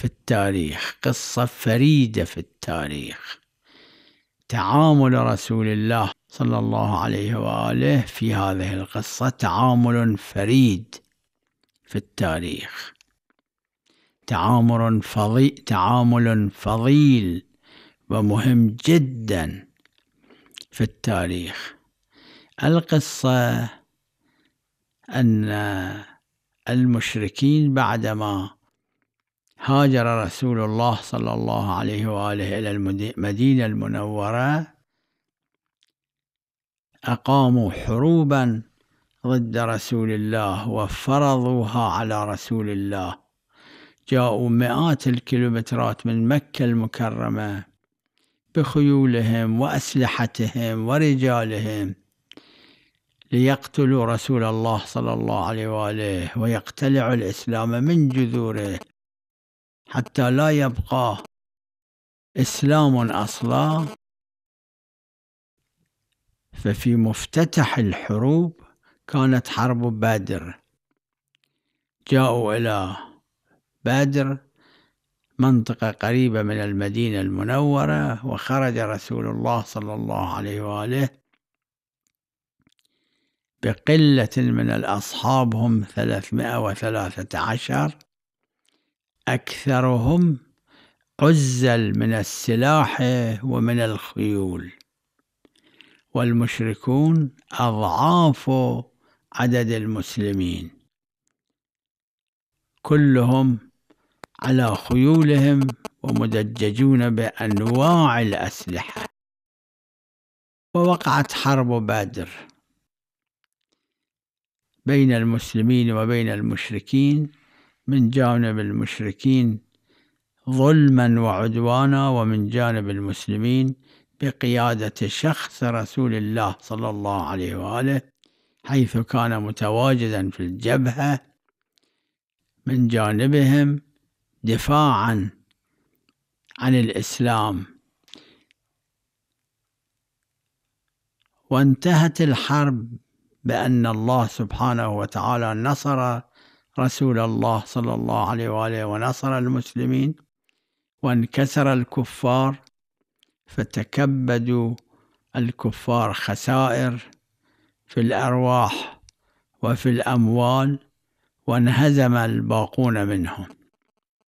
في التاريخ قصة فريدة في التاريخ تعامل رسول الله صلى الله عليه وآله في هذه القصة تعامل فريد في التاريخ تعامل فضيل, تعامل فضيل ومهم جدا في التاريخ القصة أن المشركين بعدما هاجر رسول الله صلى الله عليه وآله إلى المدينة المنورة أقاموا حروبا ضد رسول الله وفرضوها على رسول الله جاءوا مئات الكيلومترات من مكة المكرمة بخيولهم وأسلحتهم ورجالهم ليقتلوا رسول الله صلى الله عليه وآله ويقتلعوا الإسلام من جذوره حتى لا يبقى إسلام أصلا ففي مفتتح الحروب كانت حرب بادر جاءوا إلى بادر منطقة قريبة من المدينة المنورة وخرج رسول الله صلى الله عليه وآله بقلة من الأصحاب هم ثلاثمائة وثلاثة عشر أكثرهم عزل من السلاح ومن الخيول والمشركون أضعاف عدد المسلمين كلهم على خيولهم ومدججون بأنواع الأسلحة ووقعت حرب بدر بين المسلمين وبين المشركين من جانب المشركين ظلما وعدوانا ومن جانب المسلمين بقيادة شخص رسول الله صلى الله عليه وآله حيث كان متواجدا في الجبهة من جانبهم دفاعا عن الإسلام وانتهت الحرب بأن الله سبحانه وتعالى نصر رسول الله صلى الله عليه وآله ونصر المسلمين وانكسر الكفار فتكبدوا الكفار خسائر في الأرواح وفي الأموال وانهزم الباقون منهم